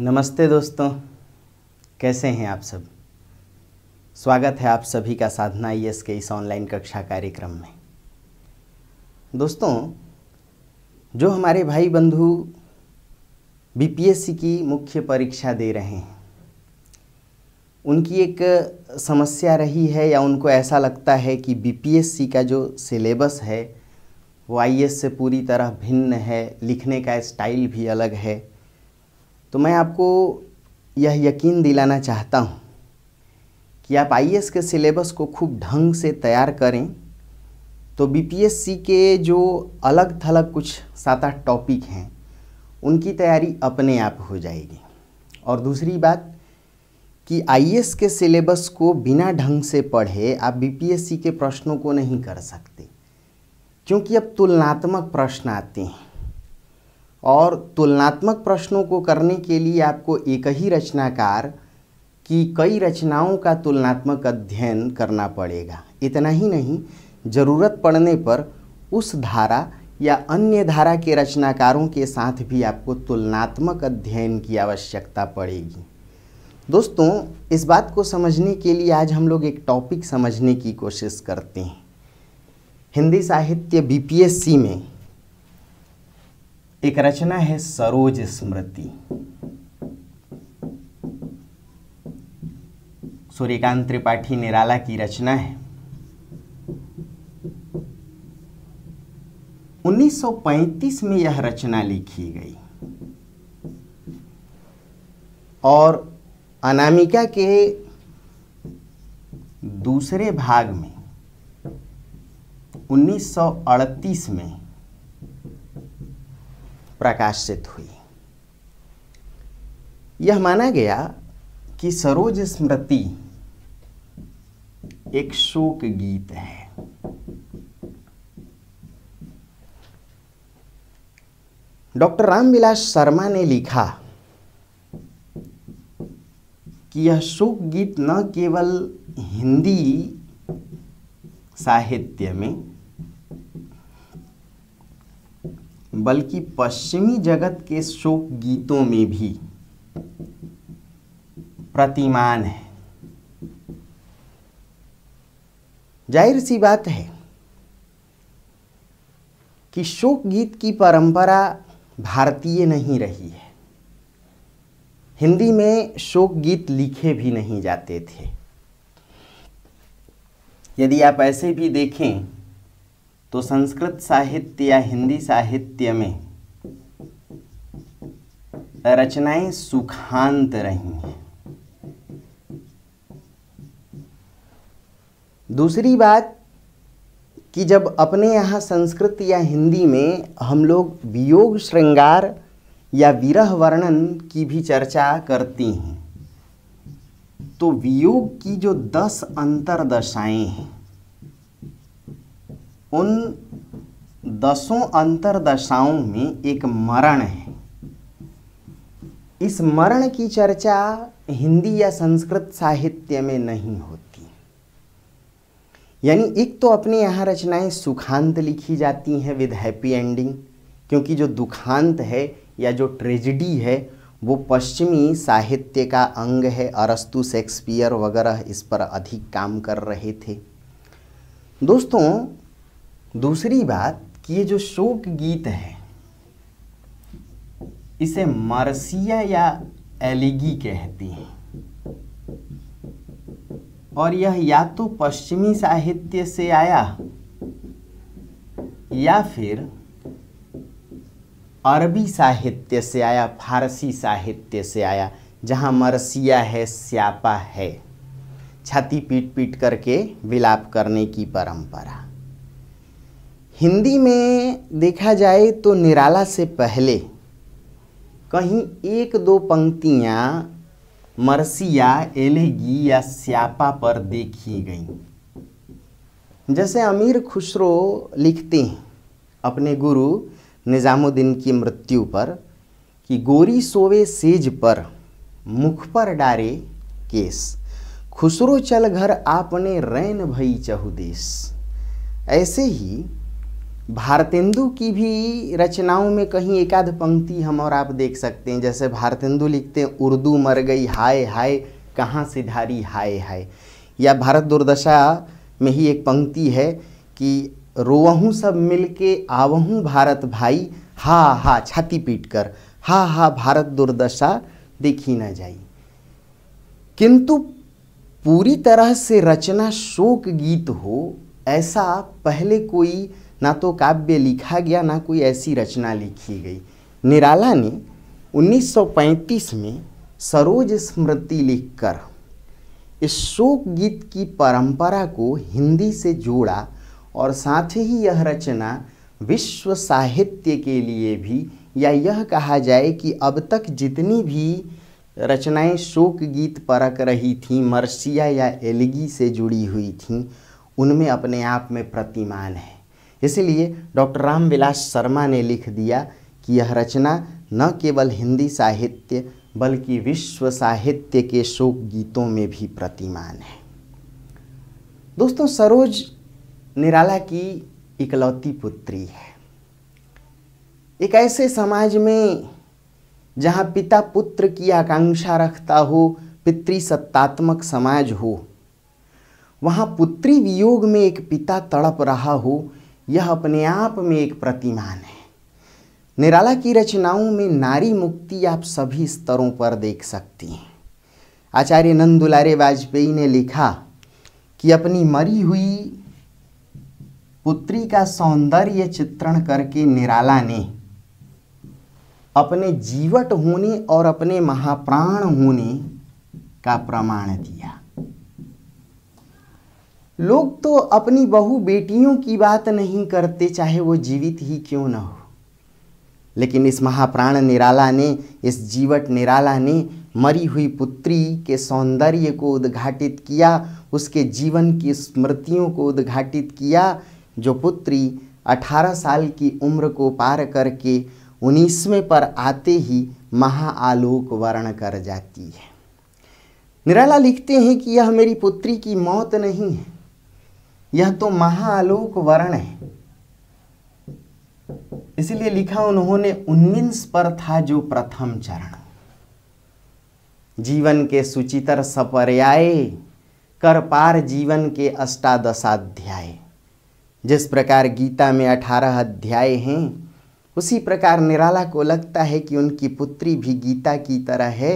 नमस्ते दोस्तों कैसे हैं आप सब स्वागत है आप सभी का साधना आई के इस ऑनलाइन कक्षा कार्यक्रम में दोस्तों जो हमारे भाई बंधु बीपीएससी की मुख्य परीक्षा दे रहे हैं उनकी एक समस्या रही है या उनको ऐसा लगता है कि बीपीएससी का जो सिलेबस है वो आईएएस से पूरी तरह भिन्न है लिखने का स्टाइल भी अलग है तो मैं आपको यह यकीन दिलाना चाहता हूँ कि आप आई के सिलेबस को खूब ढंग से तैयार करें तो बी के जो अलग थलग कुछ सात आठ टॉपिक हैं उनकी तैयारी अपने आप हो जाएगी और दूसरी बात कि आई के सिलेबस को बिना ढंग से पढ़े आप बी के प्रश्नों को नहीं कर सकते क्योंकि अब तुलनात्मक प्रश्न आते हैं और तुलनात्मक प्रश्नों को करने के लिए आपको एक ही रचनाकार की कई रचनाओं का तुलनात्मक अध्ययन करना पड़ेगा इतना ही नहीं ज़रूरत पड़ने पर उस धारा या अन्य धारा के रचनाकारों के साथ भी आपको तुलनात्मक अध्ययन की आवश्यकता पड़ेगी दोस्तों इस बात को समझने के लिए आज हम लोग एक टॉपिक समझने की कोशिश करते हैं हिंदी साहित्य बीपीएससी में एक रचना है सरोज स्मृति सूर्यकांत त्रिपाठी निराला की रचना है 1935 में यह रचना लिखी गई और अनामिका के दूसरे भाग में 1938 में प्रकाशित हुई यह माना गया कि सरोज स्मृति एक शोक गीत है डॉक्टर रामविलास शर्मा ने लिखा कि यह शोक गीत न केवल हिंदी साहित्य में बल्कि पश्चिमी जगत के शोक गीतों में भी प्रतिमान है जाहिर सी बात है कि शोक गीत की परंपरा भारतीय नहीं रही है हिंदी में शोक गीत लिखे भी नहीं जाते थे यदि आप ऐसे भी देखें तो संस्कृत साहित्य या हिंदी साहित्य में रचनाएं सुखांत रही हैं दूसरी बात कि जब अपने यहाँ संस्कृत या हिंदी में हम लोग वियोग श्रृंगार या विरह वर्णन की भी चर्चा करती हैं तो वियोग की जो दस दशाएं हैं उन दसों अंतरदशाओं में एक मरण है इस मरण की चर्चा हिंदी या संस्कृत साहित्य में नहीं होती यानी एक तो अपने यहाँ रचनाएं सुखांत लिखी जाती हैं विद हैप्पी एंडिंग क्योंकि जो दुखांत है या जो ट्रेजिडी है वो पश्चिमी साहित्य का अंग है अरस्तु शेक्सपियर वगैरह इस पर अधिक काम कर रहे थे दोस्तों दूसरी बात कि ये जो शोक गीत है इसे मरसिया या एलिगी कहती हैं और यह या तो पश्चिमी साहित्य से आया या फिर अरबी साहित्य से आया फारसी साहित्य से आया जहाँ मरसिया है स्यापा है छाती पीट पीट करके विलाप करने की परंपरा हिंदी में देखा जाए तो निराला से पहले कहीं एक दो पंक्तियाँ मरसिया एलेगी या स्यापा पर देखी गई जैसे अमीर खुसरो लिखते हैं अपने गुरु निज़ामुद्दीन की मृत्यु पर कि गोरी सोवे सेज पर मुख पर डारे केस खुसरो चल घर आपने रैन भई चहुदेश ऐसे ही भारतेंदु की भी रचनाओं में कहीं एकाध पंक्ति हम और आप देख सकते हैं जैसे भारतेंदु लिखते हैं उर्दू मर गई हाय हाय कहाँ सिधारी हाय हाय या भारत दुर्दशा में ही एक पंक्ति है कि रोवहूँ सब मिल के आवहूँ भारत भाई हा हा छाती पीट कर हा हा भारत दुर्दशा देखी ना जाई किंतु पूरी तरह से रचना शोक गीत हो ऐसा पहले कोई ना तो काव्य लिखा गया ना कोई ऐसी रचना लिखी गई निराला ने 1935 में सरोज स्मृति लिखकर इस शोक गीत की परंपरा को हिंदी से जोड़ा और साथ ही यह रचना विश्व साहित्य के लिए भी या यह कहा जाए कि अब तक जितनी भी रचनाएं शोक गीत परक रही थीं मर्सिया या एलगी से जुड़ी हुई थीं उनमें अपने आप में प्रतिमान है इसीलिए डॉक्टर रामविलास शर्मा ने लिख दिया कि यह रचना न केवल हिंदी साहित्य बल्कि विश्व साहित्य के शोक गीतों में भी प्रतिमान है दोस्तों सरोज निराला की इकलौती पुत्री है एक ऐसे समाज में जहाँ पिता पुत्र की आकांक्षा रखता हो पितृसत्तात्मक समाज हो वहाँ पुत्री वियोग में एक पिता तड़प रहा हो यह अपने आप में एक प्रतिमान है निराला की रचनाओं में नारी मुक्ति आप सभी स्तरों पर देख सकती हैं आचार्य नंद दुलारे वाजपेयी ने लिखा कि अपनी मरी हुई पुत्री का सौंदर्य चित्रण करके निराला ने अपने जीवट होने और अपने महाप्राण होने का प्रमाण दिया लोग तो अपनी बहु बेटियों की बात नहीं करते चाहे वो जीवित ही क्यों ना हो लेकिन इस महाप्राण निराला ने इस जीवट निराला ने मरी हुई पुत्री के सौंदर्य को उद्घाटित किया उसके जीवन की स्मृतियों को उद्घाटित किया जो पुत्री 18 साल की उम्र को पार करके उन्नीसवें पर आते ही महाआलोक वर्ण कर जाती है निराला लिखते हैं कि यह मेरी पुत्री की मौत नहीं है यह तो महाआलोक वर्ण है इसलिए लिखा उन्होंने उन्नीस पर था जो प्रथम चरण जीवन के सुचितर सपर्याय कर पार जीवन के अष्टादशाध्याय जिस प्रकार गीता में अठारह अध्याय हैं उसी प्रकार निराला को लगता है कि उनकी पुत्री भी गीता की तरह है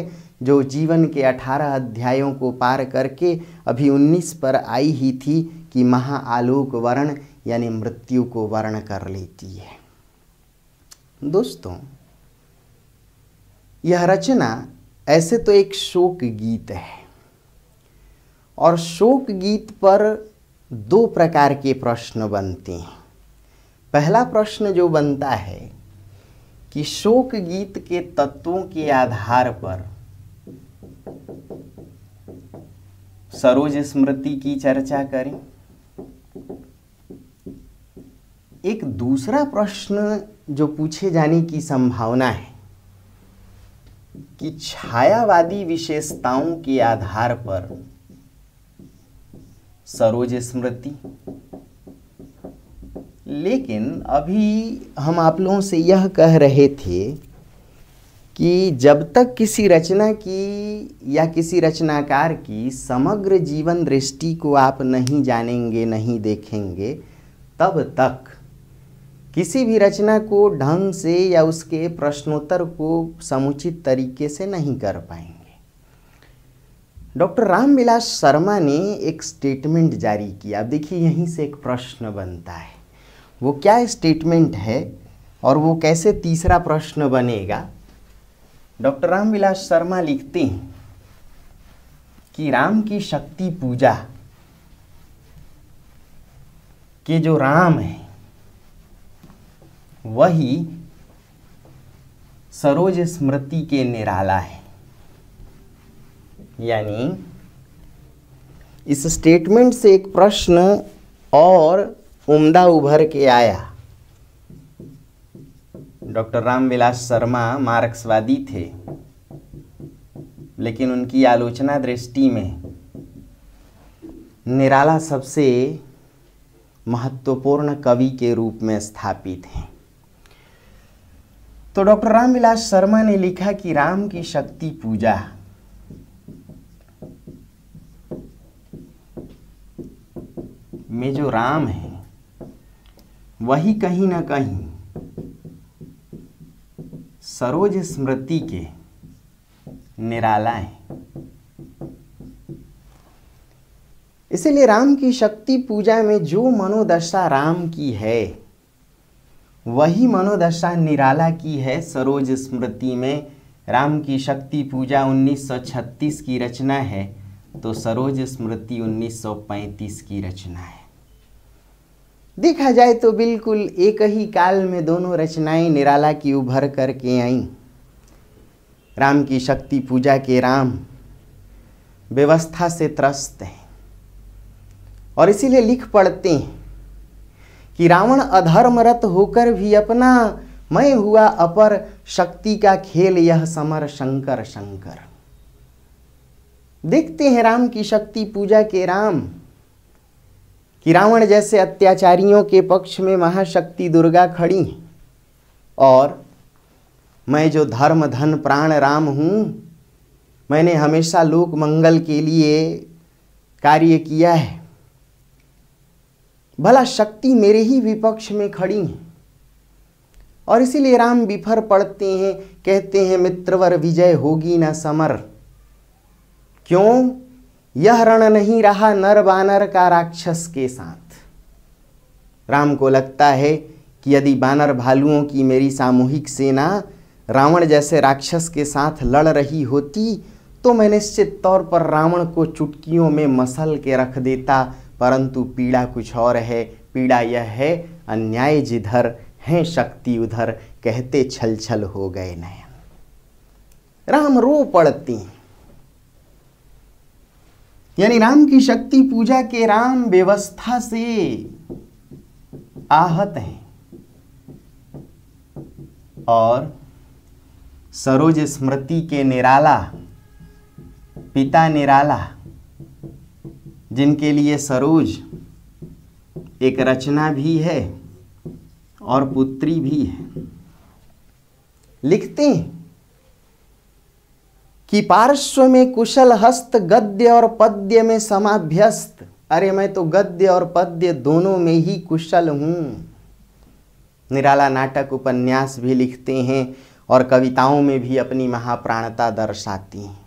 जो जीवन के अठारह अध्यायों को पार करके अभी उन्नीस पर आई ही थी कि महाआलोक वर्ण यानी मृत्यु को वर्ण कर लेती है दोस्तों यह रचना ऐसे तो एक शोक गीत है और शोक गीत पर दो प्रकार के प्रश्न बनते हैं पहला प्रश्न जो बनता है कि शोक गीत के तत्वों के आधार पर सरोज स्मृति की चर्चा करें एक दूसरा प्रश्न जो पूछे जाने की संभावना है कि छायावादी विशेषताओं के आधार पर सरोज स्मृति लेकिन अभी हम आप लोगों से यह कह रहे थे कि जब तक किसी रचना की या किसी रचनाकार की समग्र जीवन दृष्टि को आप नहीं जानेंगे नहीं देखेंगे तब तक किसी भी रचना को ढंग से या उसके प्रश्नोत्तर को समुचित तरीके से नहीं कर पाएंगे डॉक्टर रामविलास शर्मा ने एक स्टेटमेंट जारी किया अब देखिए यहीं से एक प्रश्न बनता है वो क्या स्टेटमेंट है और वो कैसे तीसरा प्रश्न बनेगा डॉक्टर रामविलास शर्मा लिखते हैं कि राम की शक्ति पूजा के जो राम है वही सरोज स्मृति के निराला है यानी इस स्टेटमेंट से एक प्रश्न और उम्दा उभर के आया डॉक्टर रामविलास शर्मा मार्क्सवादी थे लेकिन उनकी आलोचना दृष्टि में निराला सबसे महत्वपूर्ण कवि के रूप में स्थापित हैं तो डॉक्टर रामविलास शर्मा ने लिखा कि राम की शक्ति पूजा में जो राम है वही कहीं ना कहीं सरोज स्मृति के निराला इसलिए इसीलिए राम की शक्ति पूजा में जो मनोदशा राम की है वही मनोदशा निराला की है सरोज स्मृति में राम की शक्ति पूजा 1936 की रचना है तो सरोज स्मृति 1935 की रचना है देखा जाए तो बिल्कुल एक ही काल में दोनों रचनाएं निराला की उभर करके आईं राम की शक्ति पूजा के राम व्यवस्था से त्रस्त हैं और इसीलिए लिख पढ़ते हैं कि रावण अधर्मरत होकर भी अपना मैं हुआ अपर शक्ति का खेल यह समर शंकर शंकर देखते हैं राम की शक्ति पूजा के राम कि रावण जैसे अत्याचारियों के पक्ष में महाशक्ति दुर्गा खड़ी हैं और मैं जो धर्म धन प्राण राम हूँ मैंने हमेशा लोक मंगल के लिए कार्य किया है भला शक्ति मेरे ही विपक्ष में खड़ी है और इसीलिए राम विफर पड़ते हैं कहते हैं मित्रवर विजय होगी ना समर क्यों यह रण नहीं रहा नर बानर का राक्षस के साथ राम को लगता है कि यदि बानर भालुओं की मेरी सामूहिक सेना रावण जैसे राक्षस के साथ लड़ रही होती तो मैं निश्चित तौर पर रावण को चुटकियों में मसल के रख देता परंतु पीड़ा कुछ और है पीड़ा यह है अन्याय जिधर है शक्ति उधर कहते छल छल हो गए नयन राम रो पड़ती हैं यानी राम की शक्ति पूजा के राम व्यवस्था से आहत हैं और सरोज स्मृति के निराला पिता निराला जिनके लिए सरोज एक रचना भी है और पुत्री भी है लिखते हैं कि पार्श्व में कुशल हस्त गद्य और पद्य में समाभ्यस्त अरे मैं तो गद्य और पद्य दोनों में ही कुशल हूँ निराला नाटक उपन्यास भी लिखते हैं और कविताओं में भी अपनी महाप्राणता दर्शाती हैं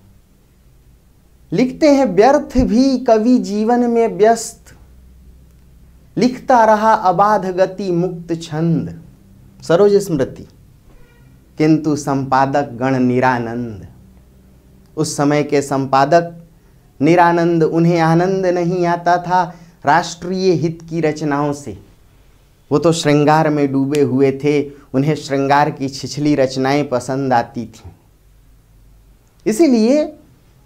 लिखते हैं व्यर्थ भी कवि जीवन में व्यस्त लिखता रहा अबाध गति मुक्त छंद सरोज स्मृति किंतु संपादक गण निरानंद उस समय के संपादक निरानंद उन्हें आनंद नहीं आता था राष्ट्रीय हित की रचनाओं से वो तो श्रृंगार में डूबे हुए थे उन्हें श्रृंगार की छिछली रचनाएं पसंद आती थी इसीलिए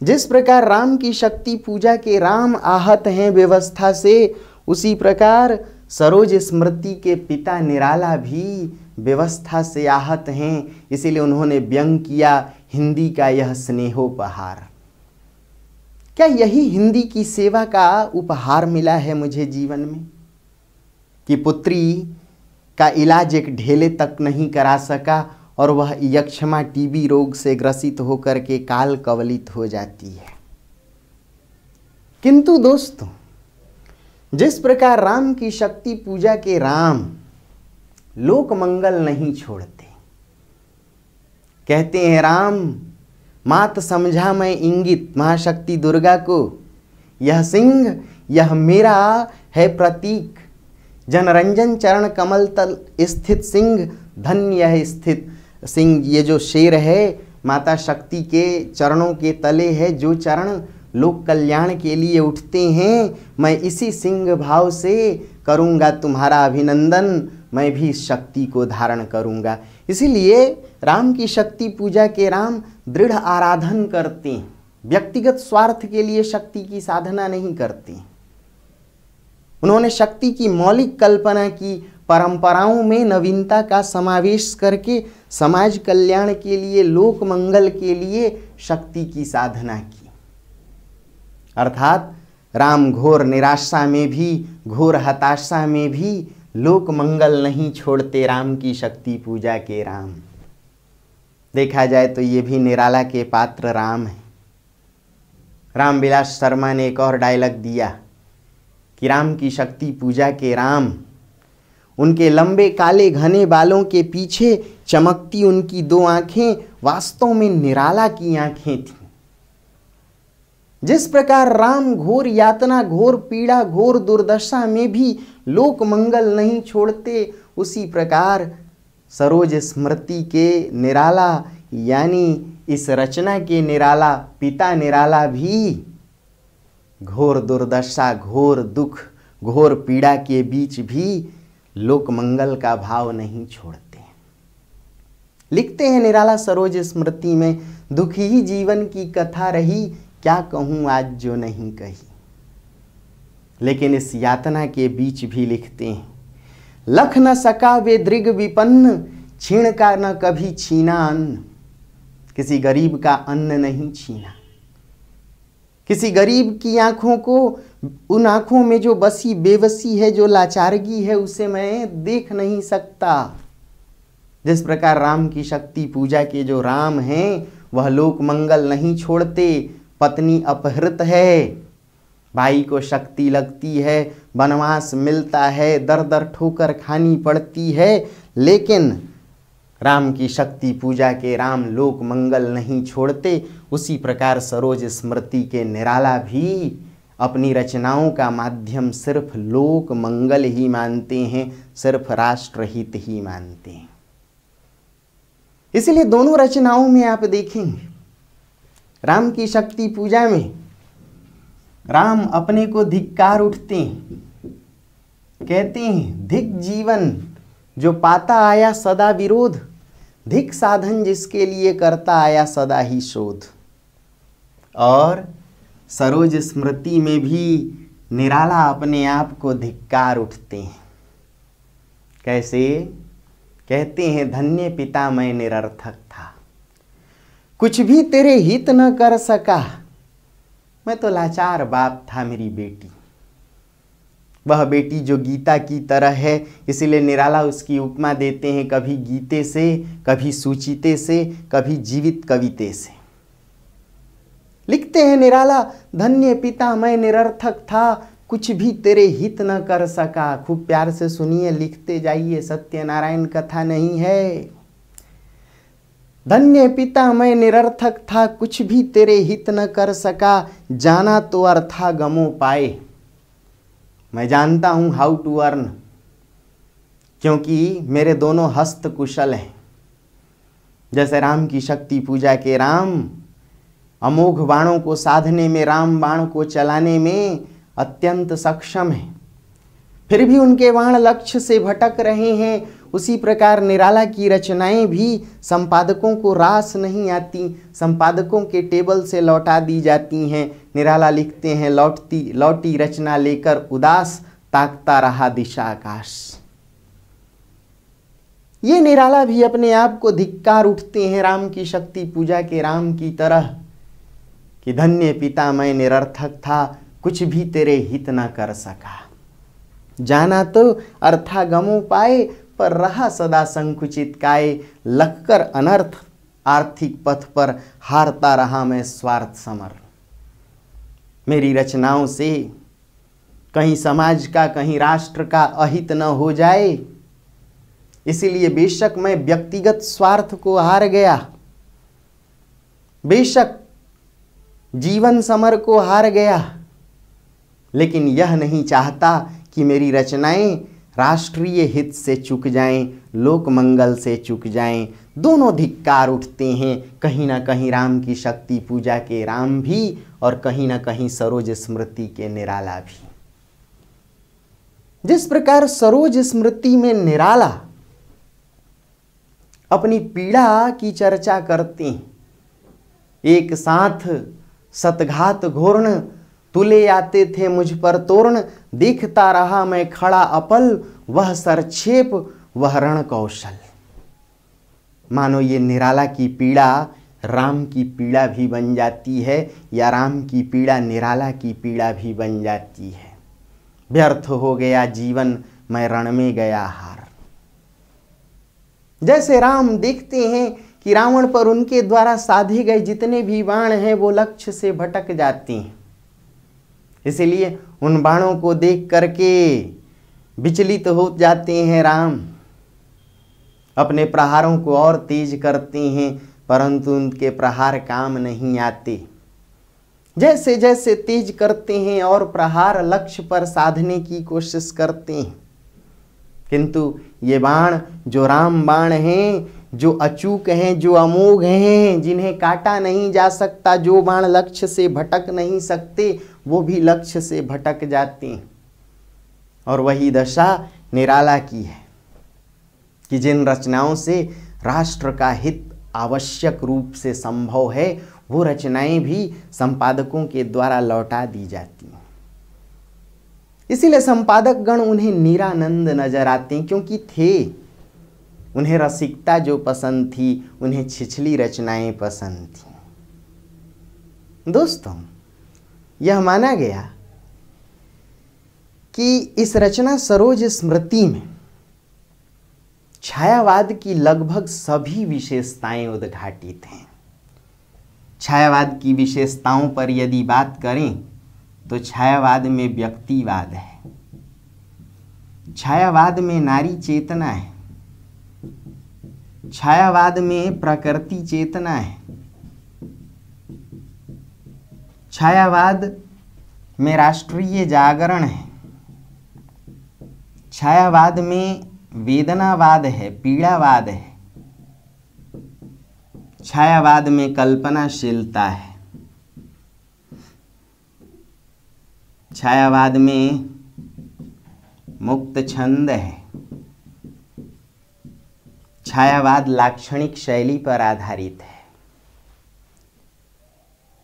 जिस प्रकार राम की शक्ति पूजा के राम आहत हैं व्यवस्था से उसी प्रकार सरोज स्मृति के पिता निराला भी व्यवस्था से आहत हैं इसीलिए उन्होंने व्यंग किया हिंदी का यह स्नेहोपहार क्या यही हिंदी की सेवा का उपहार मिला है मुझे जीवन में कि पुत्री का इलाज एक ढेले तक नहीं करा सका और वह यक्षमा टीबी रोग से ग्रसित होकर के काल कवलित हो जाती है किंतु दोस्तों जिस प्रकार राम की शक्ति पूजा के राम लोक मंगल नहीं छोड़ते कहते हैं राम मात समझा मैं इंगित महाशक्ति दुर्गा को यह सिंह यह मेरा है प्रतीक जनरंजन चरण कमल तल स्थित सिंह धन्य है स्थित सिंह ये जो शेर है माता शक्ति के चरणों के तले है जो चरण लोक कल्याण के लिए उठते हैं मैं इसी सिंह भाव से करूँगा तुम्हारा अभिनंदन मैं भी शक्ति को धारण करूँगा इसीलिए राम की शक्ति पूजा के राम दृढ़ आराधन करते हैं व्यक्तिगत स्वार्थ के लिए शक्ति की साधना नहीं करते उन्होंने शक्ति की मौलिक कल्पना की परंपराओं में नवीनता का समावेश करके समाज कल्याण के लिए लोक मंगल के लिए शक्ति की साधना की अर्थात राम घोर निराशा में भी घोर हताशा में भी लोक मंगल नहीं छोड़ते राम की शक्ति पूजा के राम देखा जाए तो ये भी निराला के पात्र राम हैं रामविलास शर्मा ने एक और डायलॉग दिया कि राम की शक्ति पूजा के राम उनके लंबे काले घने बालों के पीछे चमकती उनकी दो आंखें वास्तव में निराला की आंखें थीं जिस प्रकार राम घोर यातना घोर पीड़ा घोर दुर्दशा में भी लोक मंगल नहीं छोड़ते उसी प्रकार सरोज स्मृति के निराला यानी इस रचना के निराला पिता निराला भी घोर दुर्दशा घोर दुख घोर पीड़ा के बीच भी लोकमंगल का भाव नहीं छोड़ते लिखते हैं निराला सरोज स्मृति में दुखी ही जीवन की कथा रही क्या कहूं आज जो नहीं कही लेकिन इस यातना के बीच भी लिखते हैं लख न सका वे दृग विपन्न छीण का न कभी छीना अन्न किसी गरीब का अन्न नहीं छीना किसी गरीब की आंखों को उन आंखों में जो बसी बेबसी है जो लाचारगी है उसे मैं देख नहीं सकता जिस प्रकार राम की शक्ति पूजा के जो राम हैं वह लोक मंगल नहीं छोड़ते पत्नी अपहृत है भाई को शक्ति लगती है वनवास मिलता है दर दर ठोकर खानी पड़ती है लेकिन राम की शक्ति पूजा के राम लोक मंगल नहीं छोड़ते उसी प्रकार सरोज स्मृति के निराला भी अपनी रचनाओं का माध्यम सिर्फ लोक मंगल ही मानते हैं सिर्फ राष्ट्रहित ही मानते हैं इसलिए दोनों रचनाओं में आप देखेंगे राम की शक्ति पूजा में राम अपने को धिक्कार उठते हैं कहते हैं धिक जीवन जो पाता आया सदा विरोध धिक साधन जिसके लिए करता आया सदा ही शोध और सरोज स्मृति में भी निराला अपने आप को धिक्कार उठते हैं कैसे कहते हैं धन्य पिता मैं निरर्थक था कुछ भी तेरे हित न कर सका मैं तो लाचार बाप था मेरी बेटी वह बेटी जो गीता की तरह है इसीलिए निराला उसकी उपमा देते हैं कभी गीते से कभी सूचिते से कभी जीवित कविते से लिखते हैं निराला धन्य पिता मैं निरर्थक था कुछ भी तेरे हित न कर सका खूब प्यार से सुनिए लिखते जाइए सत्यनारायण कथा नहीं है धन्य पिता मैं निरर्थक था कुछ भी तेरे हित न कर सका जाना तो अर्था गमो पाए मैं जानता हूं हाउ टू अर्न क्योंकि मेरे दोनों हस्त कुशल हैं जैसे राम की शक्ति पूजा के राम अमोघ बाणों को साधने में राम बाण को चलाने में अत्यंत सक्षम है फिर भी उनके बाण लक्ष्य से भटक रहे हैं उसी प्रकार निराला की रचनाएं भी संपादकों को रास नहीं आती संपादकों के टेबल से लौटा दी जाती हैं निराला लिखते हैं लौटती लौटी रचना लेकर उदास ताकता रहा दिशा आकाश ये निराला भी अपने आप को धिक्कार उठते हैं राम की शक्ति पूजा के राम की तरह कि धन्य पिता मैं निरर्थक था कुछ भी तेरे हित न कर सका जाना तो अर्थागमो पाए पर रहा सदा संकुचित काय लगकर अनर्थ आर्थिक पथ पर हारता रहा मैं स्वार्थ समर मेरी रचनाओं से कहीं समाज का कहीं राष्ट्र का अहित न हो जाए इसीलिए बेशक मैं व्यक्तिगत स्वार्थ को हार गया बेशक जीवन समर को हार गया लेकिन यह नहीं चाहता कि मेरी रचनाएं राष्ट्रीय हित से चुक जाएं लोक मंगल से चुक जाएं दोनों धिक्कार उठते हैं कहीं ना कहीं राम की शक्ति पूजा के राम भी और कहीं ना कहीं सरोज स्मृति के निराला भी जिस प्रकार सरोज स्मृति में निराला अपनी पीड़ा की चर्चा करते हैं एक साथ सतघात घोर्ण तुले आते थे मुझ पर तोरण दिखता रहा मैं खड़ा अपल वह सरछेप वह रण कौशल मानो ये निराला की पीड़ा राम की पीड़ा भी बन जाती है या राम की पीड़ा निराला की पीड़ा भी बन जाती है व्यर्थ हो गया जीवन मैं रण में गया हार जैसे राम देखते हैं कि रावण पर उनके द्वारा साधे गए जितने भी बाण हैं वो लक्ष्य से भटक जाते हैं इसलिए उन बाणों को देख करके विचलित तो हो जाते हैं राम अपने प्रहारों को और तेज करते हैं परंतु उनके प्रहार काम नहीं आते जैसे जैसे तेज करते हैं और प्रहार लक्ष्य पर साधने की कोशिश करते हैं किंतु ये बाण जो राम बाण हैं जो अचूक हैं जो अमोघ हैं जिन्हें काटा नहीं जा सकता जो बाण लक्ष्य से भटक नहीं सकते वो भी लक्ष्य से भटक जाते हैं और वही दशा निराला की है कि जिन रचनाओं से राष्ट्र का हित आवश्यक रूप से संभव है वो रचनाएं भी संपादकों के द्वारा लौटा दी जाती हैं इसीलिए संपादक गण उन्हें निरानंद नजर आते हैं क्योंकि थे उन्हें रसिकता जो पसंद थी उन्हें छिछली रचनाएं पसंद थी दोस्तों यह माना गया कि इस रचना सरोज स्मृति में छायावाद की लगभग सभी विशेषताएं उद्घाटित हैं छायावाद की विशेषताओं पर यदि बात करें तो छायावाद में व्यक्तिवाद है छायावाद में नारी चेतना है छायावाद में प्रकृति चेतना है छायावाद में राष्ट्रीय जागरण है छायावाद में वेदनावाद है पीड़ावाद है छायावाद में कल्पनाशीलता है छायावाद में मुक्त छंद है छायावाद लाक्षणिक शैली पर आधारित है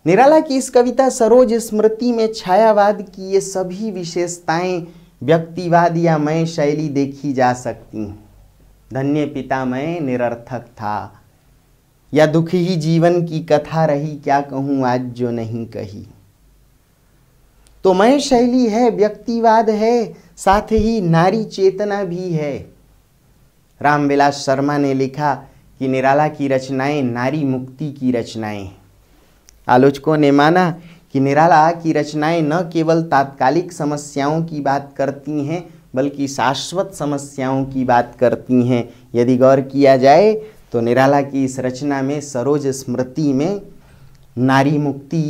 निराला की इस कविता सरोज स्मृति में छायावाद की ये सभी विशेषताएं व्यक्तिवाद या मैं शैली देखी जा सकती हैं धन्य पिता मैं निरर्थक था या दुखी ही जीवन की कथा रही क्या कहूँ आज जो नहीं कही तो मैं शैली है व्यक्तिवाद है साथ ही नारी चेतना भी है रामविलास शर्मा ने लिखा कि निराला की रचनाएं नारी मुक्ति की रचनाएं हैं आलोचकों ने माना कि निराला की रचनाएं न केवल तात्कालिक समस्याओं की बात करती हैं बल्कि शाश्वत समस्याओं की बात करती हैं यदि गौर किया जाए तो निराला की इस रचना में सरोज स्मृति में नारी मुक्ति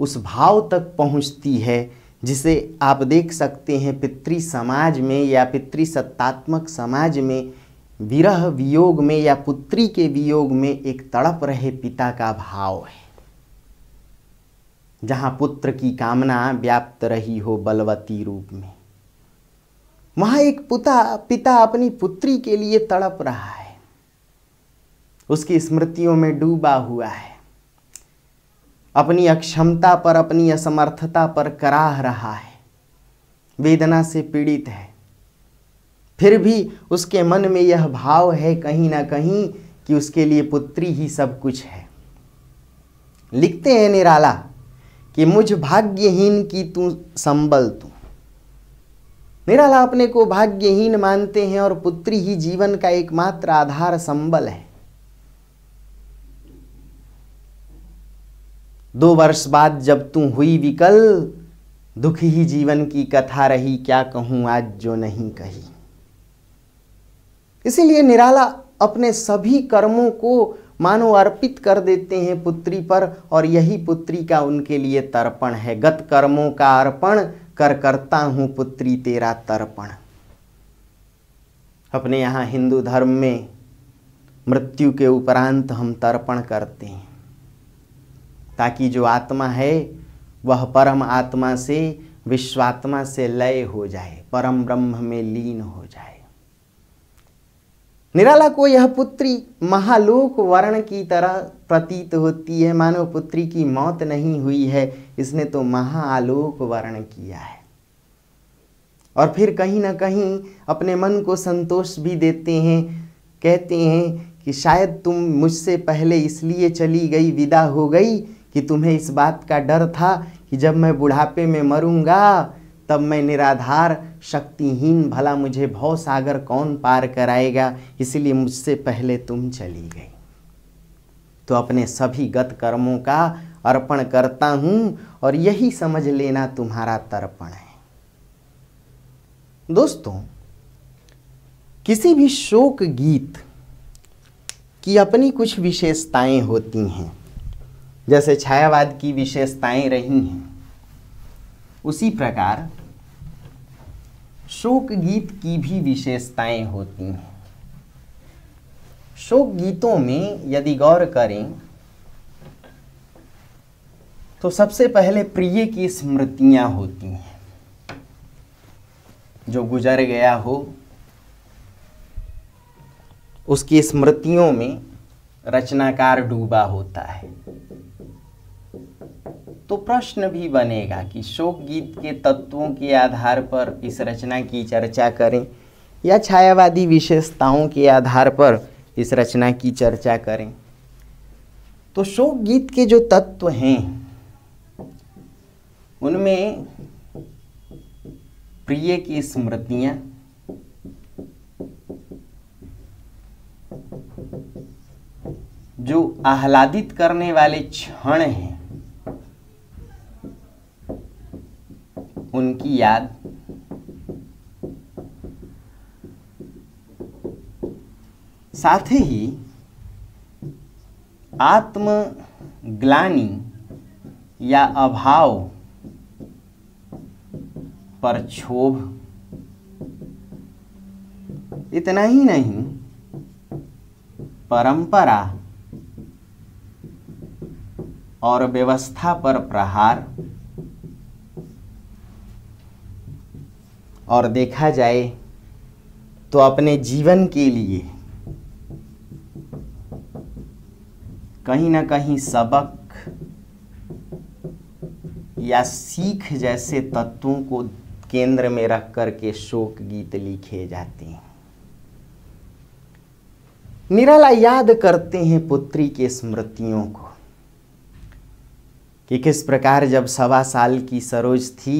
उस भाव तक पहुंचती है जिसे आप देख सकते हैं पितृ समाज में या पितृसत्तात्मक समाज में विरह वियोग में या पुत्री के वियोग में एक तड़प रहे पिता का भाव है जहां पुत्र की कामना व्याप्त रही हो बलवती रूप में वहां एक पुता पिता अपनी पुत्री के लिए तड़प रहा है उसकी स्मृतियों में डूबा हुआ है अपनी अक्षमता पर अपनी असमर्थता पर कराह रहा है वेदना से पीड़ित है फिर भी उसके मन में यह भाव है कहीं ना कहीं कि उसके लिए पुत्री ही सब कुछ है लिखते हैं निराला कि मुझ भाग्यहीन की तू संबल तू निराला अपने को भाग्यहीन मानते हैं और पुत्री ही जीवन का एकमात्र आधार संबल है दो वर्ष बाद जब तू हुई विकल दुख ही जीवन की कथा रही क्या कहूं आज जो नहीं कही इसीलिए निराला अपने सभी कर्मों को मानो अर्पित कर देते हैं पुत्री पर और यही पुत्री का उनके लिए तर्पण है गत कर्मों का अर्पण कर करता हूँ पुत्री तेरा तर्पण अपने यहाँ हिंदू धर्म में मृत्यु के उपरांत हम तर्पण करते हैं ताकि जो आत्मा है वह परम आत्मा से विश्वात्मा से लय हो जाए परम ब्रह्म में लीन हो जाए निराला को यह पुत्री महालोक वर्ण की तरह प्रतीत होती है मानो पुत्री की मौत नहीं हुई है इसने तो महाआलोक वर्ण किया है और फिर कहीं ना कहीं अपने मन को संतोष भी देते हैं कहते हैं कि शायद तुम मुझसे पहले इसलिए चली गई विदा हो गई कि तुम्हें इस बात का डर था कि जब मैं बुढ़ापे में मरूंगा तब मैं निराधार शक्तिहीन भला मुझे भव सागर कौन पार कराएगा इसलिए मुझसे पहले तुम चली गई तो अपने सभी गत कर्मों का अर्पण करता हूं और यही समझ लेना तुम्हारा तर्पण है दोस्तों किसी भी शोक गीत की अपनी कुछ विशेषताएं होती हैं जैसे छायावाद की विशेषताएं रही हैं उसी प्रकार शोक गीत की भी विशेषताएं होती हैं शोक गीतों में यदि गौर करें तो सबसे पहले प्रिय की स्मृतियां होती हैं जो गुजर गया हो उसकी स्मृतियों में रचनाकार डूबा होता है तो प्रश्न भी बनेगा कि शोक गीत के तत्वों के आधार पर इस रचना की चर्चा करें या छायावादी विशेषताओं के आधार पर इस रचना की चर्चा करें तो शोक गीत के जो तत्व हैं उनमें प्रिय की स्मृतियां जो आह्लादित करने वाले क्षण हैं Iyad साथ ही आत्मग्लानी या अभाव पर क्षोभ इतना ही नहीं परंपरा और व्यवस्था पर प्रहार और देखा जाए तो अपने जीवन के लिए कहीं ना कहीं सबक या सीख जैसे तत्वों को केंद्र में रख कर के शोक गीत लिखे जाते हैं निराला याद करते हैं पुत्री के स्मृतियों को कि किस प्रकार जब सवा साल की सरोज थी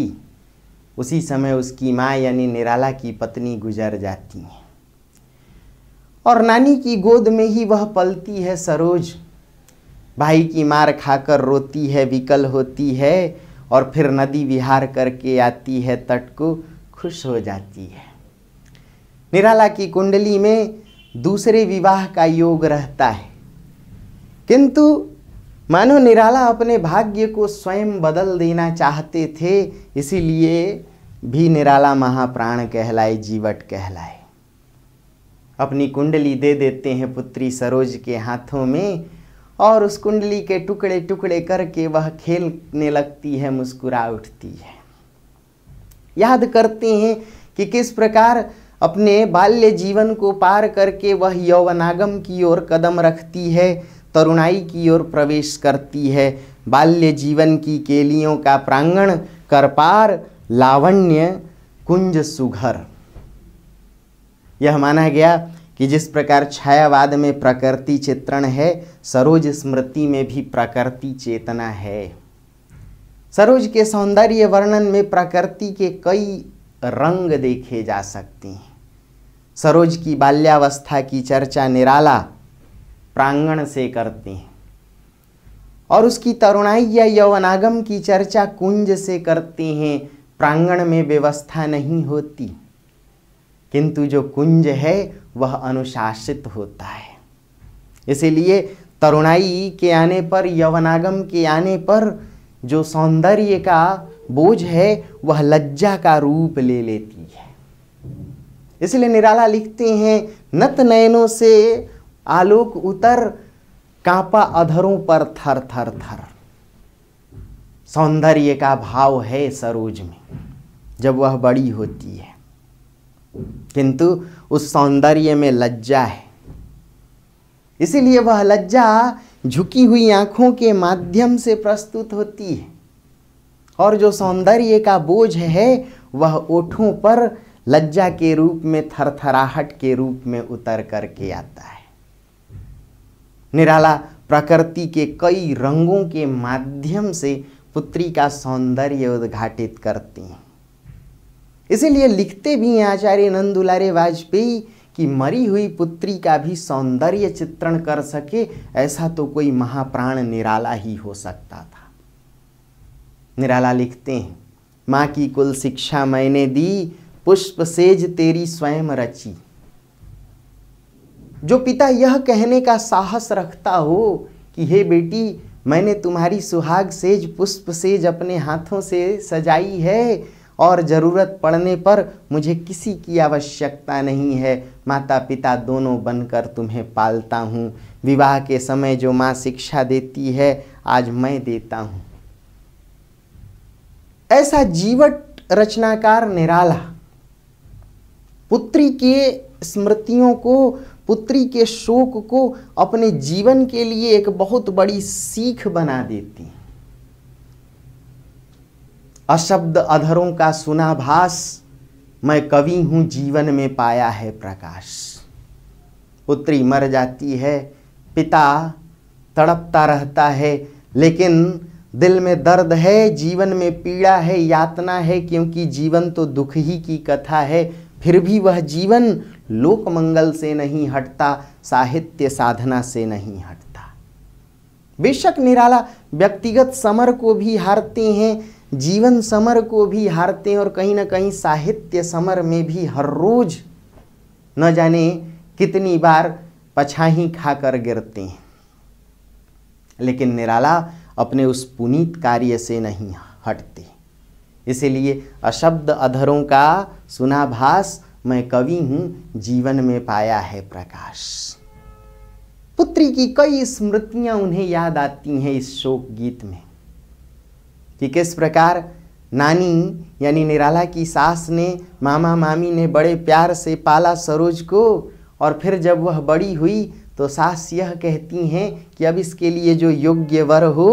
उसी समय उसकी माँ यानी निराला की पत्नी गुजर जाती हैं और नानी की गोद में ही वह पलती है सरोज भाई की मार खाकर रोती है विकल होती है और फिर नदी विहार करके आती है तट को खुश हो जाती है निराला की कुंडली में दूसरे विवाह का योग रहता है किंतु मानो निराला अपने भाग्य को स्वयं बदल देना चाहते थे इसीलिए भी निराला महाप्राण कहलाए जीवट कहलाए अपनी कुंडली दे देते हैं पुत्री सरोज के हाथों में और उस कुंडली के टुकड़े टुकड़े करके वह खेलने लगती है मुस्कुरा उठती है याद करते हैं कि किस प्रकार अपने बाल्य जीवन को पार करके वह यौवनागम की ओर कदम रखती है तरुणाई की ओर प्रवेश करती है बाल्य जीवन की केलियों का प्रांगण करपार लावण्य कुंज सुघर यह माना गया कि जिस प्रकार छायावाद में प्रकृति चित्रण है सरोज स्मृति में भी प्रकृति चेतना है सरोज के सौंदर्य वर्णन में प्रकृति के कई रंग देखे जा सकते हैं सरोज की बाल्यावस्था की चर्चा निराला प्रांगण से करते हैं और उसकी तरुणाई या यौवनागम की चर्चा कुंज से करते हैं प्रांगण में व्यवस्था नहीं होती किंतु जो कुंज है वह अनुशासित होता है इसीलिए तरुणाई के आने पर यवनागम के आने पर जो सौंदर्य का बोझ है वह लज्जा का रूप ले लेती है इसलिए निराला लिखते हैं नत नयनों से आलोक उतर कांपा अधरों पर थर थर थर सौंदर्य का भाव है सरोज में जब वह बड़ी होती है किंतु उस सौंदर्य में लज्जा है इसीलिए वह लज्जा झुकी हुई आंखों के माध्यम से प्रस्तुत होती है और जो सौंदर्य का बोझ है वह ओठों पर लज्जा के रूप में थरथराहट के रूप में उतर करके आता है निराला प्रकृति के कई रंगों के माध्यम से पुत्री का सौंदर्य उद्घाटित करती हैं इसीलिए लिखते भी हैं आचार्य नंदुलारे वाजपेयी कि मरी हुई पुत्री का भी सौंदर्य चित्रण कर सके ऐसा तो कोई महाप्राण निराला ही हो सकता था निराला लिखते हैं माँ की कुल शिक्षा मैंने दी पुष्प सेज तेरी स्वयं रची जो पिता यह कहने का साहस रखता हो कि हे बेटी मैंने तुम्हारी सुहाग सेज पुष्प सेज अपने हाथों से सजाई है और ज़रूरत पड़ने पर मुझे किसी की आवश्यकता नहीं है माता पिता दोनों बनकर तुम्हें पालता हूँ विवाह के समय जो माँ शिक्षा देती है आज मैं देता हूँ ऐसा जीवट रचनाकार निराला पुत्री के स्मृतियों को पुत्री के शोक को अपने जीवन के लिए एक बहुत बड़ी सीख बना देती हैं अशब्द अधरों का सुनाभास मैं कवि हूं जीवन में पाया है प्रकाश पुत्री मर जाती है पिता तड़पता रहता है लेकिन दिल में दर्द है जीवन में पीड़ा है यातना है क्योंकि जीवन तो दुख ही की कथा है फिर भी वह जीवन लोक मंगल से नहीं हटता साहित्य साधना से नहीं हटता बेशक निराला व्यक्तिगत समर को भी हारते हैं जीवन समर को भी हारते हैं और कहीं ना कहीं साहित्य समर में भी हर रोज न जाने कितनी बार पछाही खाकर गिरते हैं लेकिन निराला अपने उस पुनीत कार्य से नहीं हटते इसलिए अशब्द अधरों का सुनाभास मैं कवि हूँ जीवन में पाया है प्रकाश पुत्री की कई स्मृतियाँ उन्हें याद आती हैं इस शोक गीत में कि किस प्रकार नानी यानी निराला की सास ने मामा मामी ने बड़े प्यार से पाला सरोज को और फिर जब वह बड़ी हुई तो सास यह कहती हैं कि अब इसके लिए जो योग्य वर हो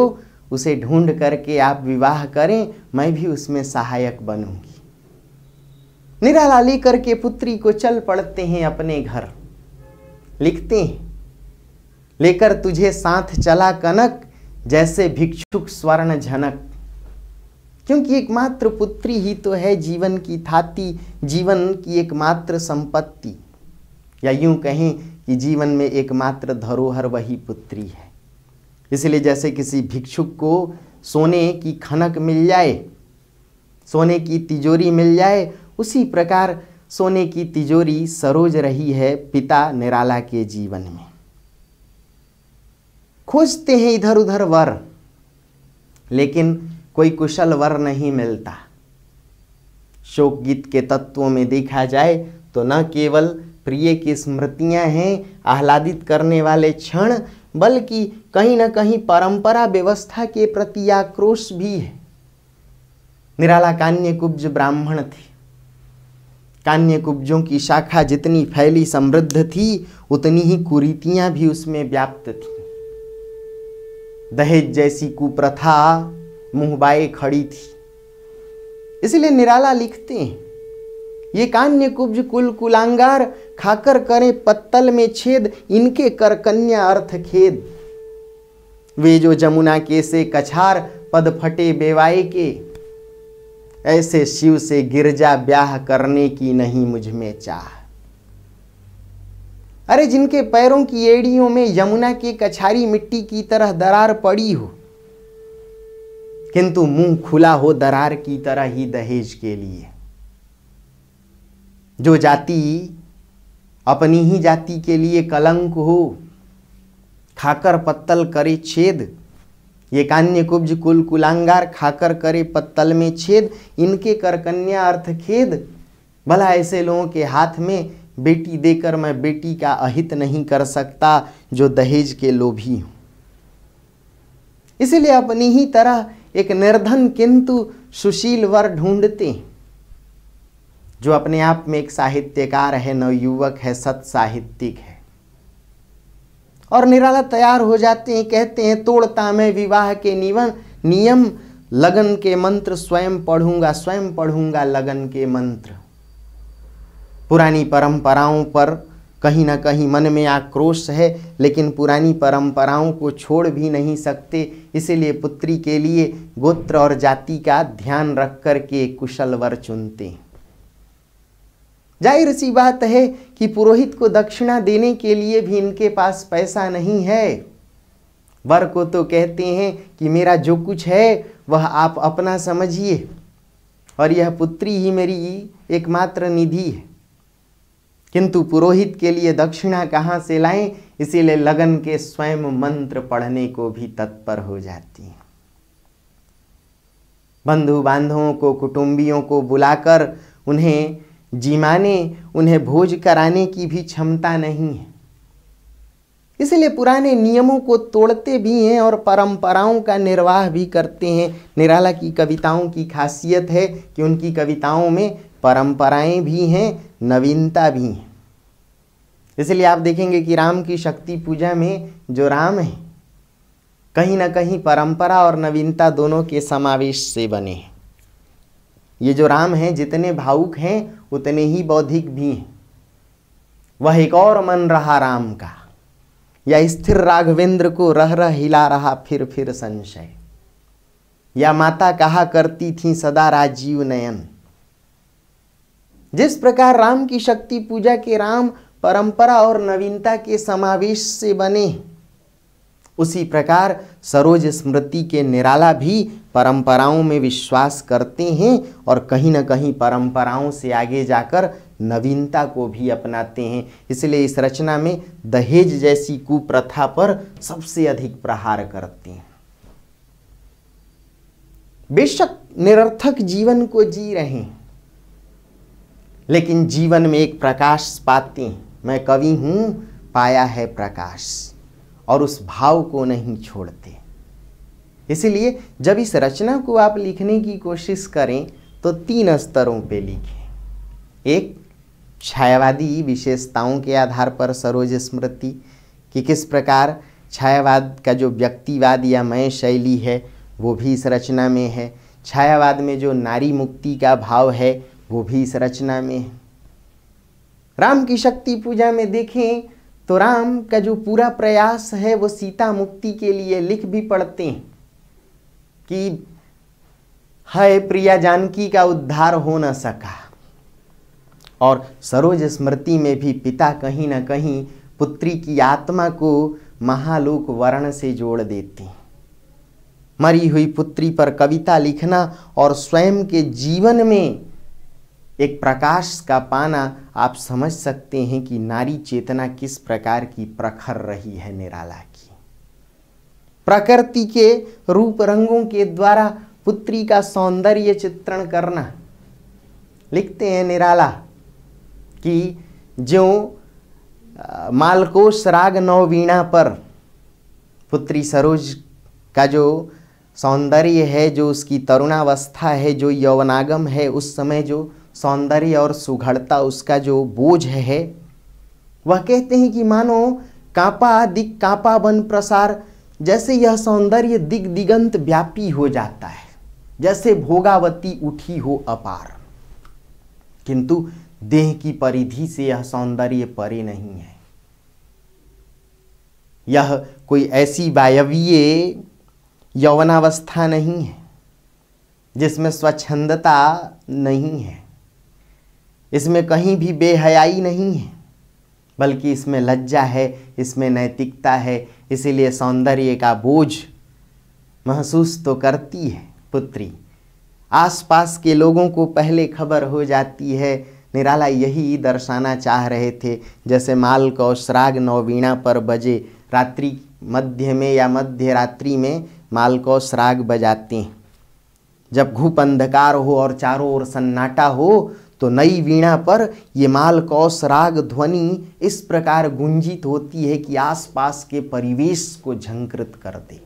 उसे ढूंढ करके आप विवाह करें मैं भी उसमें सहायक बनूंगी निराला लेकर के पुत्री को चल पड़ते हैं अपने घर लिखते हैं लेकर तुझे साथ चला कनक जैसे भिक्षुक स्वर्ण झनक क्योंकि एकमात्र पुत्री ही तो है जीवन की थाती जीवन की एकमात्र संपत्ति या यूं कहें कि जीवन में एकमात्र धरोहर वही पुत्री है इसलिए जैसे किसी भिक्षुक को सोने की खनक मिल जाए सोने की तिजोरी मिल जाए उसी प्रकार सोने की तिजोरी सरोज रही है पिता निराला के जीवन में खोजते हैं इधर उधर वर लेकिन कोई कुशल वर नहीं मिलता शोक गीत के तत्वों में देखा जाए तो न केवल प्रिय की स्मृतियां हैं आह्लादित करने वाले क्षण बल्कि कहीं ना कहीं परंपरा व्यवस्था के प्रति आक्रोश भी है निराला कान्य कुब्ज ब्राह्मण थे कान्य कुब्जों की शाखा जितनी फैली समृद्ध थी उतनी ही कुरीतियां भी उसमें व्याप्त थी दहेज जैसी कुप्रथा मुंहबाए खड़ी थी इसलिए निराला लिखते हैं ये कान्य कुब्ज कुल कुलांगार खाकर करें पत्तल में छेद इनके कर कन्या अर्थ खेद वे जो जमुना के से कछार पद फटे बेवाए के ऐसे शिव से गिरजा ब्याह करने की नहीं मुझ में चाह अरे जिनके पैरों की एड़ियों में यमुना की कछारी मिट्टी की तरह दरार पड़ी हो किंतु मुंह खुला हो दरार की तरह ही दहेज के लिए जो जाति अपनी ही जाति के लिए कलंक हो खाकर पत्तल करे छेद ये कान्य कुब्ज कुल कुलांगार खाकर करे पत्तल में छेद इनके कर कन्या अर्थ खेद भला ऐसे लोगों के हाथ में बेटी देकर मैं बेटी का अहित नहीं कर सकता जो दहेज के लोभी हूं इसलिए अपनी ही तरह एक निर्धन किंतु सुशील वर ढूंढते जो अपने आप में एक साहित्यकार है नवयुवक है सत साहित्यिक है और निराला तैयार हो जाते हैं कहते हैं तोड़ता मैं विवाह के निवन नियम लगन के मंत्र स्वयं पढ़ूंगा स्वयं पढ़ूंगा लगन के मंत्र पुरानी परंपराओं पर कहीं ना कहीं मन में आक्रोश है लेकिन पुरानी परंपराओं को छोड़ भी नहीं सकते इसलिए पुत्री के लिए गोत्र और जाति का ध्यान रख कर के कुशल वर चुनते हैं जाहिर सी बात है कि पुरोहित को दक्षिणा देने के लिए भी इनके पास पैसा नहीं है वर को तो कहते हैं कि मेरा जो कुछ है वह आप अपना समझिए और यह पुत्री ही मेरी एकमात्र निधि है किंतु पुरोहित के लिए दक्षिणा कहाँ से लाएं इसीलिए लगन के स्वयं मंत्र पढ़ने को भी तत्पर हो जाती हैं बंधु बांधवों को कुटुंबियों को बुलाकर उन्हें जीमा उन्हें भोज कराने की भी क्षमता नहीं है इसलिए पुराने नियमों को तोड़ते भी हैं और परंपराओं का निर्वाह भी करते हैं निराला की कविताओं की खासियत है कि उनकी कविताओं में परंपराएं भी हैं नवीनता भी हैं इसलिए आप देखेंगे कि राम की शक्ति पूजा में जो राम है कहीं ना कहीं परंपरा और नवीनता दोनों के समावेश से बने हैं ये जो राम हैं जितने भावुक हैं उतने ही बौद्धिक भी हैं वह एक और मन रहा राम का या स्थिर राघवेंद्र को रह रह हिला रहा फिर फिर संशय या माता कहा करती थी सदा राजीव नयन जिस प्रकार राम की शक्ति पूजा के राम परंपरा और नवीनता के समावेश से बने उसी प्रकार सरोज स्मृति के निराला भी परंपराओं में विश्वास करते हैं और कहीं ना कहीं परंपराओं से आगे जाकर नवीनता को भी अपनाते हैं इसलिए इस रचना में दहेज जैसी कुप्रथा पर सबसे अधिक प्रहार करते हैं बेशक निरर्थक जीवन को जी रहे हैं लेकिन जीवन में एक प्रकाश पाते हैं मैं कवि हूं पाया है प्रकाश और उस भाव को नहीं छोड़ते इसलिए जब इस रचना को आप लिखने की कोशिश करें तो तीन स्तरों पे लिखें एक छायावादी विशेषताओं के आधार पर सरोज स्मृति कि किस प्रकार छायावाद का जो व्यक्तिवाद या मय शैली है वो भी इस रचना में है छायावाद में जो नारी मुक्ति का भाव है वो भी इस रचना में है राम की शक्ति पूजा में देखें तो राम का जो पूरा प्रयास है वो सीता मुक्ति के लिए लिख भी पढ़ते हैं कि हय प्रिया जानकी का उद्धार हो न सका और सरोज स्मृति में भी पिता कहीं ना कहीं पुत्री की आत्मा को महालोक वर्ण से जोड़ देते हैं मरी हुई पुत्री पर कविता लिखना और स्वयं के जीवन में एक प्रकाश का पाना आप समझ सकते हैं कि नारी चेतना किस प्रकार की प्रखर रही है निराला की प्रकृति के रूप रंगों के द्वारा पुत्री का सौंदर्य चित्रण करना लिखते हैं निराला कि जो मालकोश राग नौवीणा पर पुत्री सरोज का जो सौंदर्य है जो उसकी तरुणावस्था है जो यौवनागम है उस समय जो सौंदर्य और सुघड़ता उसका जो बोझ है वह कहते हैं कि मानो कापा दिग कापा बन प्रसार जैसे यह सौंदर्य दिग दिगंत व्यापी हो जाता है जैसे भोगावती उठी हो अपार किंतु देह की परिधि से यह सौंदर्य परे नहीं है यह कोई ऐसी वायवीय यौवनावस्था नहीं है जिसमें स्वच्छंदता नहीं है इसमें कहीं भी बेहयाई नहीं है बल्कि इसमें लज्जा है इसमें नैतिकता है इसीलिए सौंदर्य का बोझ महसूस तो करती है पुत्री आसपास के लोगों को पहले खबर हो जाती है निराला यही दर्शाना चाह रहे थे जैसे माल को श्राग नौवीणा पर बजे रात्रि मध्य में या मध्य रात्रि में माल को श्राग बजाते हैं जब घूप अंधकार हो और चारों ओर सन्नाटा हो तो नई वीणा पर ये मालकौश राग ध्वनि इस प्रकार गुंजित होती है कि आसपास के परिवेश को झंकृत कर दे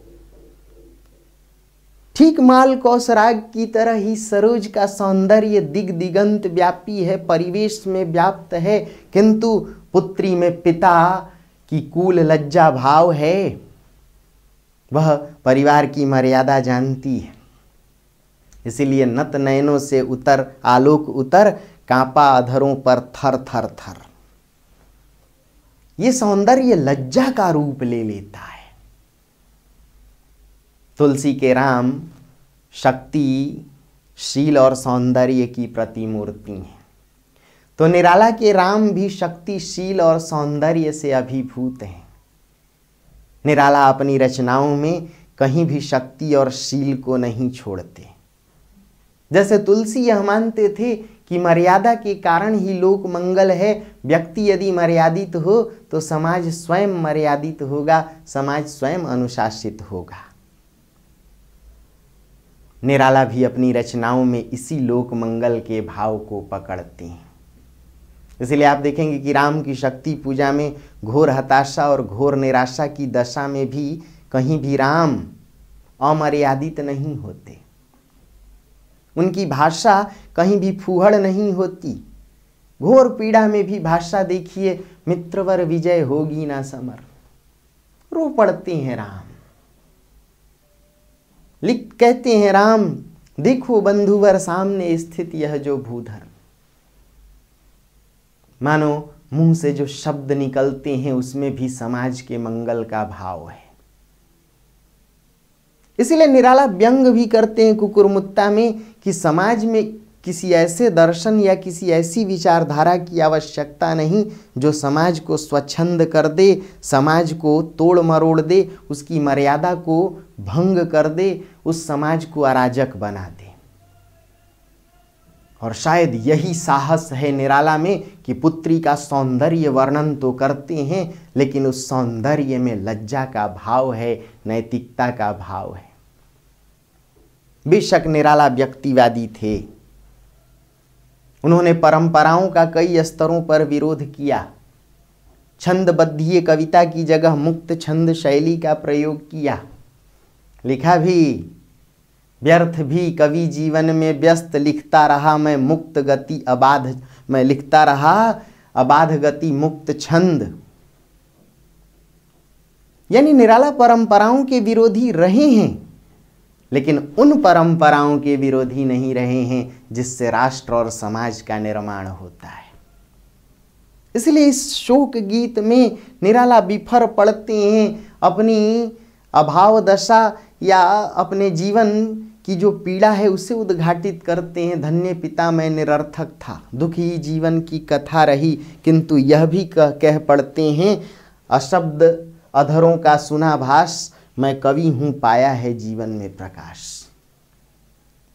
ठीक मालकौश राग की तरह ही सरोज का सौंदर्य दिग दिगंत व्यापी है परिवेश में व्याप्त है किंतु पुत्री में पिता की कूल लज्जा भाव है वह परिवार की मर्यादा जानती है इसीलिए नत नयनों से उतर आलोक उतर कांपा अधरों पर थर थर थर ये सौंदर्य लज्जा का रूप ले लेता है तुलसी के राम शक्ति शील और सौंदर्य की प्रतिमूर्ति हैं तो निराला के राम भी शक्तिशील और सौंदर्य से अभिभूत हैं निराला अपनी रचनाओं में कहीं भी शक्ति और शील को नहीं छोड़ते जैसे तुलसी यह मानते थे कि मर्यादा के कारण ही लोक मंगल है व्यक्ति यदि मर्यादित हो तो समाज स्वयं मर्यादित होगा समाज स्वयं अनुशासित होगा निराला भी अपनी रचनाओं में इसी लोक मंगल के भाव को पकड़ते हैं इसलिए आप देखेंगे कि राम की शक्ति पूजा में घोर हताशा और घोर निराशा की दशा में भी कहीं भी राम अमर्यादित नहीं होते उनकी भाषा कहीं भी फूहड़ नहीं होती घोर पीड़ा में भी भाषा देखिए मित्रवर विजय होगी ना समर रो पड़ते हैं राम लिख कहते हैं राम देखो बंधुवर सामने स्थित यह जो भूधर मानो मुंह से जो शब्द निकलते हैं उसमें भी समाज के मंगल का भाव है इसीलिए निराला व्यंग भी करते हैं कुकुरमुत्ता में कि समाज में किसी ऐसे दर्शन या किसी ऐसी विचारधारा की आवश्यकता नहीं जो समाज को स्वच्छंद कर दे समाज को तोड़ मरोड़ दे उसकी मर्यादा को भंग कर दे उस समाज को अराजक बना दे और शायद यही साहस है निराला में कि पुत्री का सौंदर्य वर्णन तो करते हैं लेकिन उस सौंदर्य में लज्जा का भाव है नैतिकता का भाव है बेशक निराला व्यक्तिवादी थे उन्होंने परंपराओं का कई स्तरों पर विरोध किया छंदबद्धीय कविता की जगह मुक्त छंद शैली का प्रयोग किया लिखा भी व्यर्थ भी कवि जीवन में व्यस्त लिखता रहा मैं मुक्त गति अबाध मैं लिखता रहा अबाध गति मुक्त छंद यानी निराला परंपराओं के विरोधी रहे हैं लेकिन उन परंपराओं के विरोधी नहीं रहे हैं जिससे राष्ट्र और समाज का निर्माण होता है इसलिए इस शोक गीत में निराला बिफर पड़ते हैं अपनी अभाव दशा या अपने जीवन की जो पीड़ा है उसे उद्घाटित करते हैं धन्य पिता मैं निरर्थक था दुखी जीवन की कथा रही किंतु यह भी कह, कह पड़ते हैं अशब्द अधरों का सुना भाष मैं कवि हूँ पाया है जीवन में प्रकाश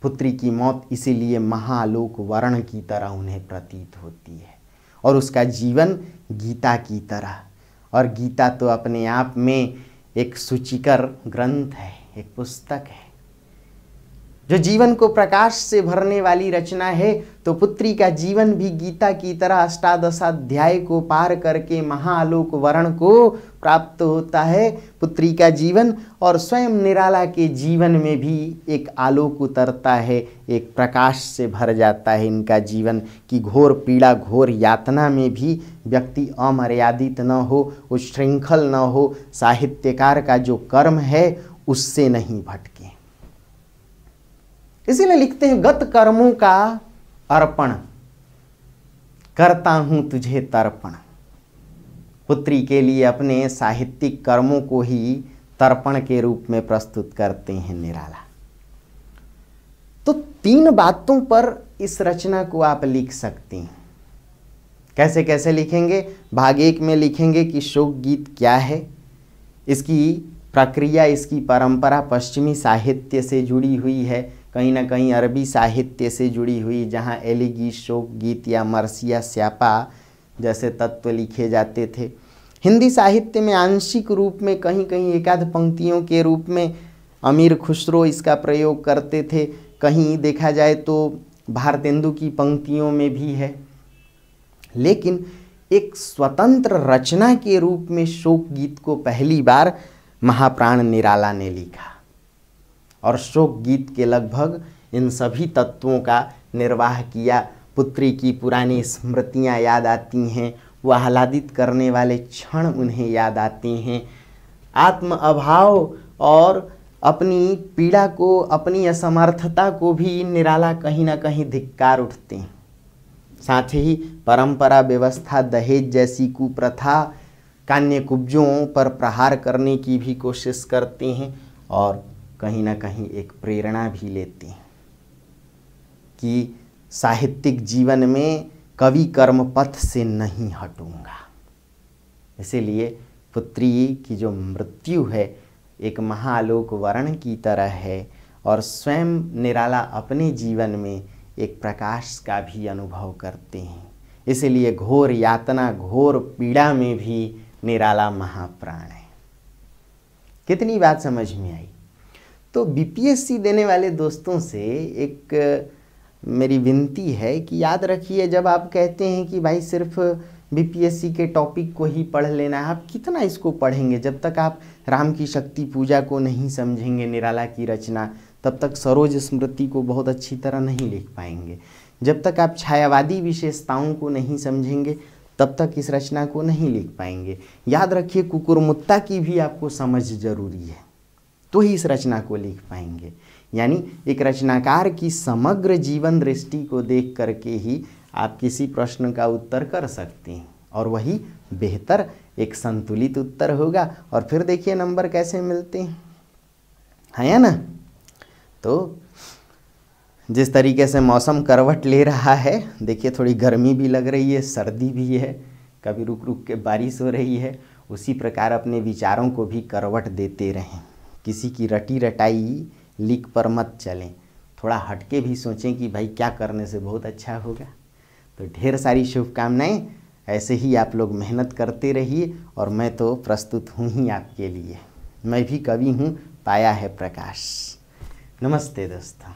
पुत्री की मौत इसीलिए महालोक वर्ण की तरह उन्हें प्रतीत होती है और उसका जीवन गीता की तरह और गीता तो अपने आप में एक सूचिकर ग्रंथ है एक पुस्तक है जो जीवन को प्रकाश से भरने वाली रचना है तो पुत्री का जीवन भी गीता की तरह अष्टादशाध्याय को पार करके महाआलोक वर्ण को प्राप्त होता है पुत्री का जीवन और स्वयं निराला के जीवन में भी एक आलोक उतरता है एक प्रकाश से भर जाता है इनका जीवन कि घोर पीड़ा घोर यातना में भी व्यक्ति अमर्यादित न हो उच्छृंखल न हो साहित्यकार का जो कर्म है उससे नहीं भटके इसीलिए लिखते हैं गत कर्मों का अर्पण करता हूं तुझे तर्पण पुत्री के लिए अपने साहित्यिक कर्मों को ही तर्पण के रूप में प्रस्तुत करते हैं निराला तो तीन बातों पर इस रचना को आप लिख सकते हैं कैसे कैसे लिखेंगे भाग एक में लिखेंगे कि शोक गीत क्या है इसकी प्रक्रिया इसकी परंपरा पश्चिमी साहित्य से जुड़ी हुई है कहीं ना कहीं अरबी साहित्य से जुड़ी हुई जहाँ एलिगी शोक गीत या मरसिया स्यापा जैसे तत्व लिखे जाते थे हिंदी साहित्य में आंशिक रूप में कहीं कहीं एकाध पंक्तियों के रूप में अमीर खुसरो इसका प्रयोग करते थे कहीं देखा जाए तो भारतेंदु की पंक्तियों में भी है लेकिन एक स्वतंत्र रचना के रूप में शोक गीत को पहली बार महाप्राण निराला ने लिखा और शोक गीत के लगभग इन सभी तत्वों का निर्वाह किया पुत्री की पुरानी स्मृतियाँ याद आती हैं वह आह्लादित करने वाले क्षण उन्हें याद आते हैं आत्म अभाव और अपनी पीड़ा को अपनी असमर्थता को भी निराला कहीं ना कहीं धिक्कार उठते हैं साथ ही परंपरा व्यवस्था दहेज जैसी कुप्रथा कान्य कुब्जों पर प्रहार करने की भी कोशिश करते हैं और कहीं ना कहीं एक प्रेरणा भी लेती हैं कि साहित्यिक जीवन में कवि कर्म पथ से नहीं हटूंगा इसलिए पुत्री की जो मृत्यु है एक महालोक वर्ण की तरह है और स्वयं निराला अपने जीवन में एक प्रकाश का भी अनुभव करते हैं इसलिए घोर यातना घोर पीड़ा में भी निराला महाप्राण है कितनी बात समझ में आई तो बीपीएससी देने वाले दोस्तों से एक मेरी विनती है कि याद रखिए जब आप कहते हैं कि भाई सिर्फ बीपीएससी के टॉपिक को ही पढ़ लेना है आप कितना इसको पढ़ेंगे जब तक आप राम की शक्ति पूजा को नहीं समझेंगे निराला की रचना तब तक सरोज स्मृति को बहुत अच्छी तरह नहीं लिख पाएंगे जब तक आप छायावादी विशेषताओं को नहीं समझेंगे तब तक इस रचना को नहीं लिख पाएंगे याद रखिए कुकुरमुत्ता की भी आपको समझ जरूरी है तो ही इस रचना को लिख पाएंगे यानी एक रचनाकार की समग्र जीवन दृष्टि को देख करके ही आप किसी प्रश्न का उत्तर कर सकते हैं और वही बेहतर एक संतुलित उत्तर होगा और फिर देखिए नंबर कैसे मिलते हैं है या ना तो जिस तरीके से मौसम करवट ले रहा है देखिए थोड़ी गर्मी भी लग रही है सर्दी भी है कभी रुक रुक के बारिश हो रही है उसी प्रकार अपने विचारों को भी करवट देते रहें किसी की रटी रटाई लीक पर मत चलें थोड़ा हटके भी सोचें कि भाई क्या करने से बहुत अच्छा होगा तो ढेर सारी शुभकामनाएं ऐसे ही आप लोग मेहनत करते रहिए और मैं तो प्रस्तुत हूँ ही आपके लिए मैं भी कवि हूँ पाया है प्रकाश नमस्ते दोस्तों